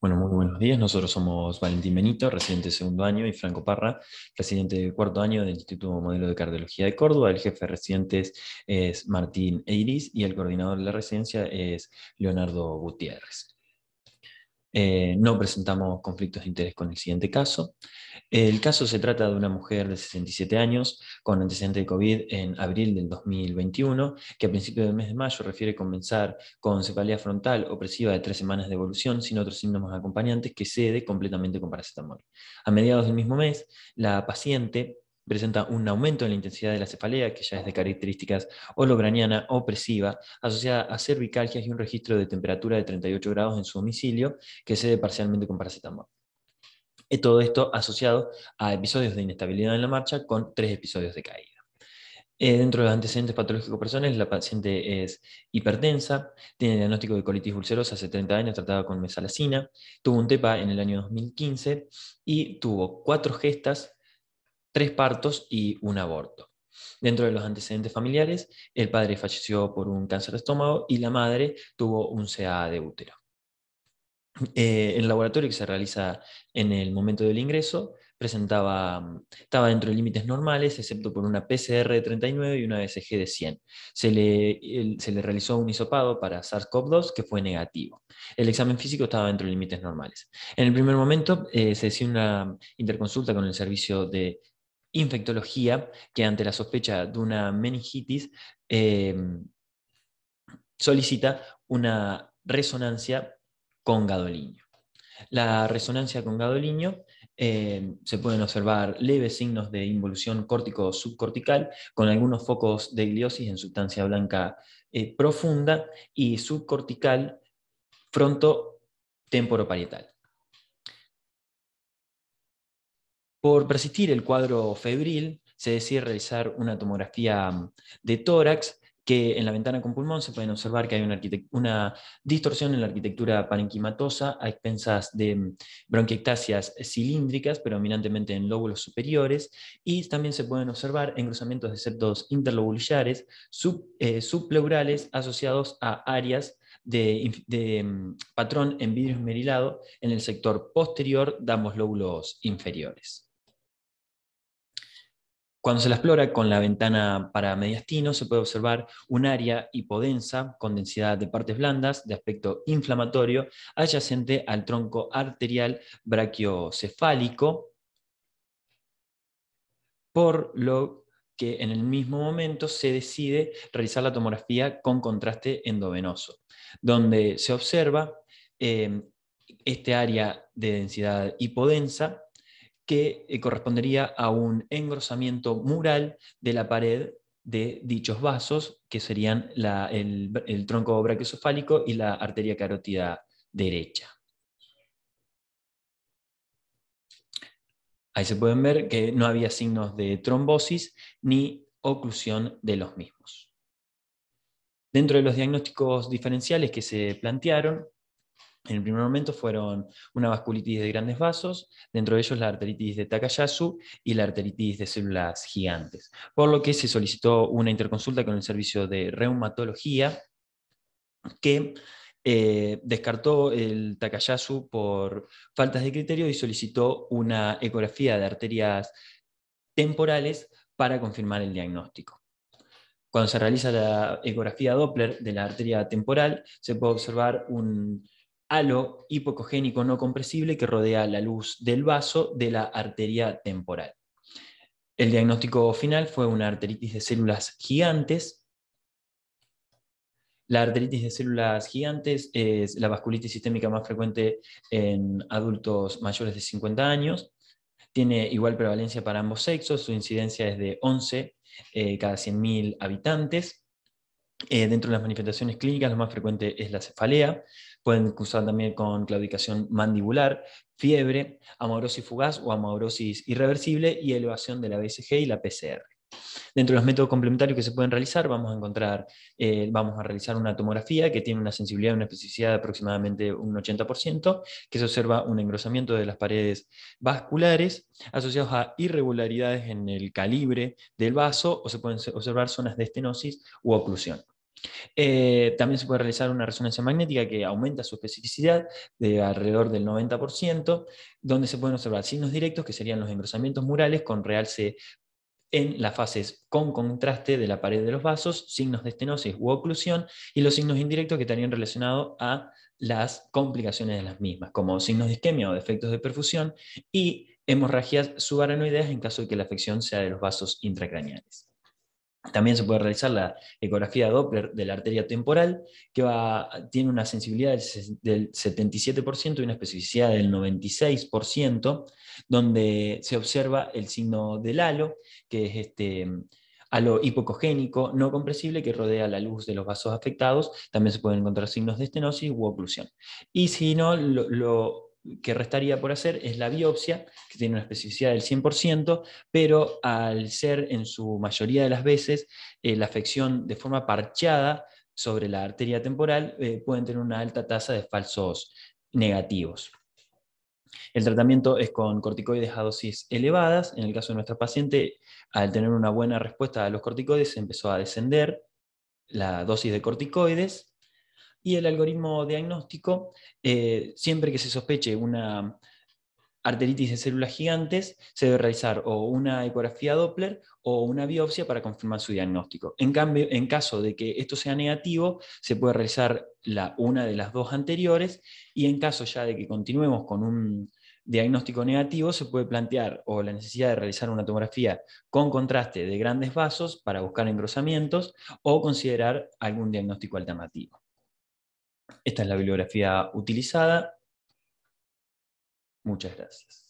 Bueno, muy buenos días. Nosotros somos Valentín Benito, residente de segundo año, y Franco Parra, residente de cuarto año del Instituto Modelo de Cardiología de Córdoba. El jefe de residentes es Martín Eiris y el coordinador de la residencia es Leonardo Gutiérrez. Eh, no presentamos conflictos de interés con el siguiente caso. El caso se trata de una mujer de 67 años con antecedente de COVID en abril del 2021, que a principios del mes de mayo refiere comenzar con cefalea frontal opresiva de tres semanas de evolución sin otros síntomas acompañantes que cede completamente con paracetamol. A mediados del mismo mes, la paciente presenta un aumento en la intensidad de la cefalea, que ya es de características holograniana opresiva, asociada a cervicalgias y un registro de temperatura de 38 grados en su domicilio, que cede parcialmente con paracetamol. Y eh, todo esto asociado a episodios de inestabilidad en la marcha con tres episodios de caída. Eh, dentro de los antecedentes patológicos personales, la paciente es hipertensa, tiene diagnóstico de colitis ulcerosa hace 30 años, tratada con mesalacina, tuvo un TEPA en el año 2015 y tuvo cuatro gestas tres partos y un aborto. Dentro de los antecedentes familiares, el padre falleció por un cáncer de estómago y la madre tuvo un CA de útero. Eh, el laboratorio que se realiza en el momento del ingreso presentaba, estaba dentro de límites normales, excepto por una PCR de 39 y una BCG de 100. Se le, se le realizó un hisopado para SARS-CoV-2 que fue negativo. El examen físico estaba dentro de límites normales. En el primer momento eh, se hizo una interconsulta con el servicio de infectología que ante la sospecha de una meningitis em, solicita una resonancia con gadolinio. La resonancia con gadolinio, em, se pueden observar leves signos de involución córtico-subcortical con algunos focos de gliosis en sustancia blanca eh, profunda y subcortical fronto temporoparietal. Por persistir el cuadro febril, se decide realizar una tomografía mm, de tórax que en la ventana con pulmón se pueden observar que hay una, distorsión en la arquitectura parenquimatosa a expensas de mm, bronquiectasias eh, cilíndricas, predominantemente en lóbulos superiores, y también se pueden observar engrosamientos de septos interlobulillares sub, eh, subpleurales asociados a áreas de, mm, patrón en vidrio esmerilado en el sector posterior de ambos lóbulos inferiores. Cuando se la explora con la ventana para mediastino, se puede observar un área hipodensa con densidad de partes blandas de aspecto inflamatorio adyacente al tronco arterial brachiocefálico, por lo que en el mismo momento se decide realizar la tomografía con contraste endovenoso, donde se observa eh, este área de densidad hipodensa que eh, correspondería a un engrosamiento mural de la pared de dichos vasos, que serían el, tronco brachiocefálico y la arteria carótida derecha. Ahí se pueden ver que no había signos de trombosis ni oclusión de los mismos. Dentro de los diagnósticos diferenciales que se plantearon, en el primer momento fueron una vasculitis de grandes vasos, dentro de ellos la arteritis de Takayasu y la arteritis de células gigantes, por lo que se solicitó una interconsulta con el servicio de reumatología que eh, descartó el Takayasu por faltas de criterio y solicitó una ecografía de arterias temporales para confirmar el diagnóstico. Cuando se realiza la ecografía Doppler de la arteria temporal, se puede observar un halo hipocogénico no compresible que rodea la luz del vaso de la arteria temporal. El diagnóstico final fue una arteritis de células gigantes. La arteritis de células gigantes es la vasculitis sistémica más frecuente en adultos mayores de 50 años. Tiene igual prevalencia para ambos sexos, su incidencia es de 11 eh, cada 100.000 habitantes. Eh, dentro de las manifestaciones clínicas, lo más frecuente es la cefalea. Pueden cursar también con claudicación mandibular, fiebre, amaurosis fugaz o amaurosis irreversible y elevación de la BSG y la PCR. Dentro de los métodos complementarios que se pueden realizar, vamos a encontrar, eh, vamos a realizar una tomografía que tiene una sensibilidad y una especificidad de aproximadamente un 80%, que se observa un engrosamiento de las paredes vasculares asociados a irregularidades en el calibre del vaso o se pueden observar zonas de estenosis u oclusión. Eh, también se puede realizar una resonancia magnética que aumenta su especificidad de alrededor del 90%, donde se pueden observar signos directos, que serían los engrosamientos murales con realce en las fases con contraste de la pared de los vasos, signos de estenosis u oclusión, y los signos indirectos que estarían relacionados a las complicaciones de las mismas, como signos de isquemia o defectos de perfusión, y hemorragias subaranoideas en caso de que la afección sea de los vasos intracraneales. También se puede realizar la ecografía Doppler de la arteria temporal, que va, tiene una sensibilidad del 77% y una especificidad del 96%, donde se observa el signo del halo, que es este halo hipocogénico no compresible que rodea la luz de los vasos afectados. También se pueden encontrar signos de estenosis u oclusión. Y si no, lo, lo que restaría por hacer es la biopsia, que tiene una especificidad del 100%, pero al ser en su mayoría de las veces eh, la afección de forma parchada sobre la arteria temporal, eh, pueden tener una alta tasa de falsos negativos. El tratamiento es con corticoides a dosis elevadas. En el caso de nuestra paciente, al tener una buena respuesta a los corticoides, empezó a descender la dosis de corticoides y el algoritmo diagnóstico, eh, siempre que se sospeche una arteritis de células gigantes, se debe realizar o una ecografía Doppler o una biopsia para confirmar su diagnóstico. En cambio, en caso de que esto sea negativo, se puede realizar una de las dos anteriores y en caso ya de que continuemos con un diagnóstico negativo, se puede plantear o la necesidad de realizar una tomografía con contraste de grandes vasos para buscar engrosamientos o considerar algún diagnóstico alternativo. Esta es la bibliografía utilizada. Muchas gracias.